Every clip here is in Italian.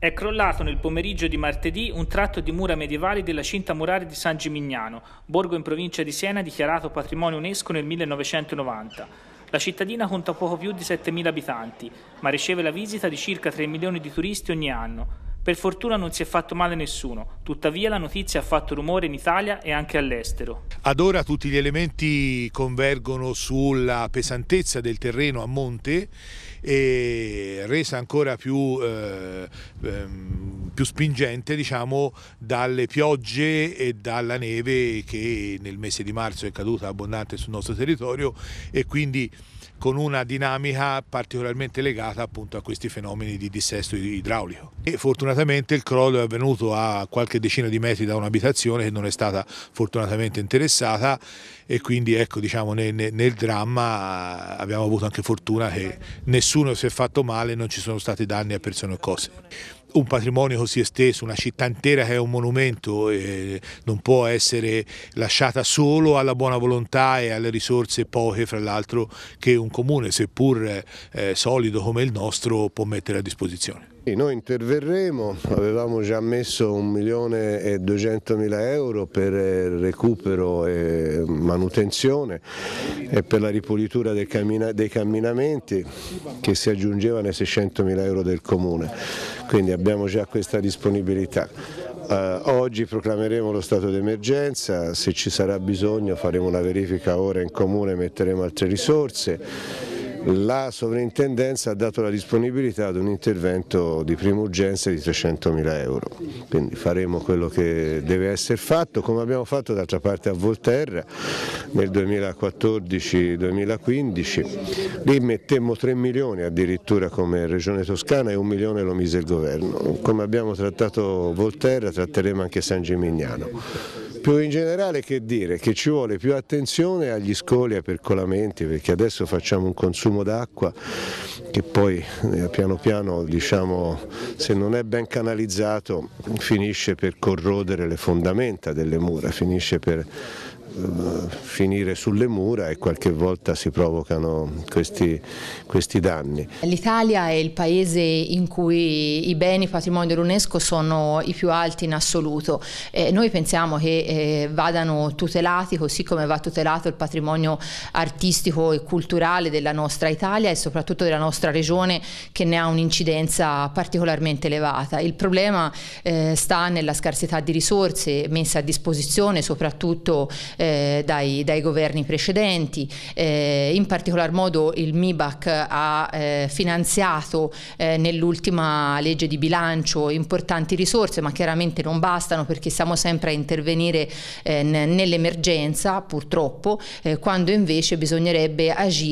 È crollato nel pomeriggio di martedì un tratto di mura medievali della cinta muraria di San Gimignano, borgo in provincia di Siena dichiarato patrimonio UNESCO nel 1990. La cittadina conta poco più di 7.000 abitanti, ma riceve la visita di circa 3 milioni di turisti ogni anno. Per fortuna non si è fatto male nessuno, tuttavia la notizia ha fatto rumore in Italia e anche all'estero. Ad ora tutti gli elementi convergono sulla pesantezza del terreno a monte e resa ancora più eh, ehm, più spingente diciamo, dalle piogge e dalla neve che nel mese di marzo è caduta abbondante sul nostro territorio e quindi con una dinamica particolarmente legata appunto a questi fenomeni di dissesto idraulico. E fortunatamente il crollo è avvenuto a qualche decina di metri da un'abitazione che non è stata fortunatamente interessata e quindi ecco diciamo nel, nel dramma abbiamo avuto anche fortuna che nessuno si è fatto male, non ci sono stati danni a persone o cose un patrimonio così esteso, una città intera che è un monumento eh, non può essere lasciata solo alla buona volontà e alle risorse poche fra l'altro che un comune seppur eh, solido come il nostro può mettere a disposizione. Noi interverremo, avevamo già messo 1 milione e 200 mila euro per eh, recupero e manutenzione e per la ripulitura dei, cammina dei camminamenti che si aggiungevano ai mila euro del comune. Quindi abbiamo già questa disponibilità. Eh, oggi proclameremo lo stato d'emergenza, se ci sarà bisogno faremo una verifica ora in comune e metteremo altre risorse la sovrintendenza ha dato la disponibilità ad un intervento di prima urgenza di 300.000 euro, quindi faremo quello che deve essere fatto, come abbiamo fatto d'altra parte a Volterra nel 2014-2015, lì mettemmo 3 milioni addirittura come Regione Toscana e un milione lo mise il governo, come abbiamo trattato Volterra tratteremo anche San Gimignano. Più in generale che dire? Che ci vuole più attenzione agli scoli e percolamenti perché adesso facciamo un consumo d'acqua che poi eh, piano piano diciamo, se non è ben canalizzato finisce per corrodere le fondamenta delle mura, finisce per eh, finire sulle mura e qualche volta si provocano questi, questi danni. L'Italia è il paese in cui i beni patrimonio dell'UNESCO sono i più alti in assoluto. Eh, noi pensiamo che eh, vadano tutelati così come va tutelato il patrimonio artistico e culturale della nostra Italia e soprattutto della nostra regione che ne ha un'incidenza particolarmente elevata. Il problema eh, sta nella scarsità di risorse messe a disposizione soprattutto eh, dai, dai governi precedenti, eh, in particolar modo il MIBAC ha eh, finanziato eh, nell'ultima legge di bilancio importanti risorse, ma chiaramente non bastano perché siamo sempre a intervenire eh, nell'emergenza, purtroppo, eh, quando invece bisognerebbe agire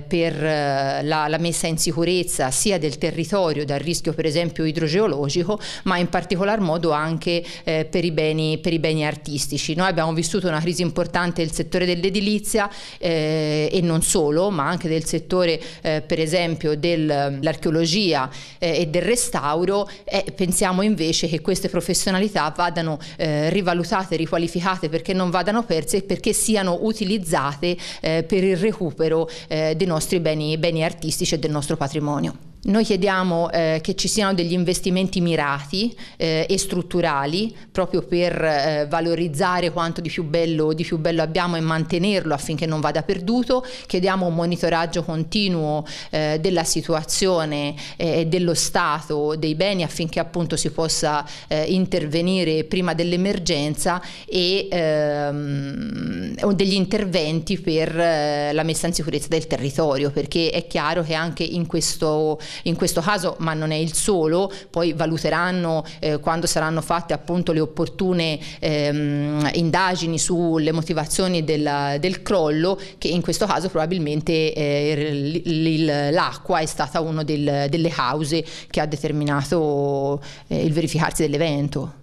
per la, la messa in sicurezza sia del territorio dal rischio per esempio idrogeologico, ma in particolar modo anche eh, per, i beni, per, i beni, artistici. Noi abbiamo vissuto una crisi importante del settore dell'edilizia eh, e non solo, ma anche del settore eh, per esempio dell'archeologia eh, e del restauro, pensiamo invece che queste professionalità vadano eh, rivalutate, riqualificate perché non vadano perse e perché siano utilizzate eh, per il recupero eh, dei nostri beni, beni artistici e del nostro patrimonio. Noi chiediamo eh, che ci siano degli investimenti mirati eh, e strutturali proprio per eh, valorizzare quanto di più, bello, di più, bello, abbiamo e mantenerlo affinché non vada perduto. Chiediamo un monitoraggio continuo eh, della situazione eh, e dello stato dei beni affinché appunto si possa eh, intervenire prima dell'emergenza e ehm, degli interventi per la messa in sicurezza del territorio perché è chiaro che anche in questo in questo caso, ma non è il solo, poi valuteranno eh, quando saranno fatte appunto le opportune ehm, indagini sulle motivazioni della, del crollo, che in questo caso probabilmente eh, l'acqua è stata una delle cause che ha determinato eh, il verificarsi dell'evento.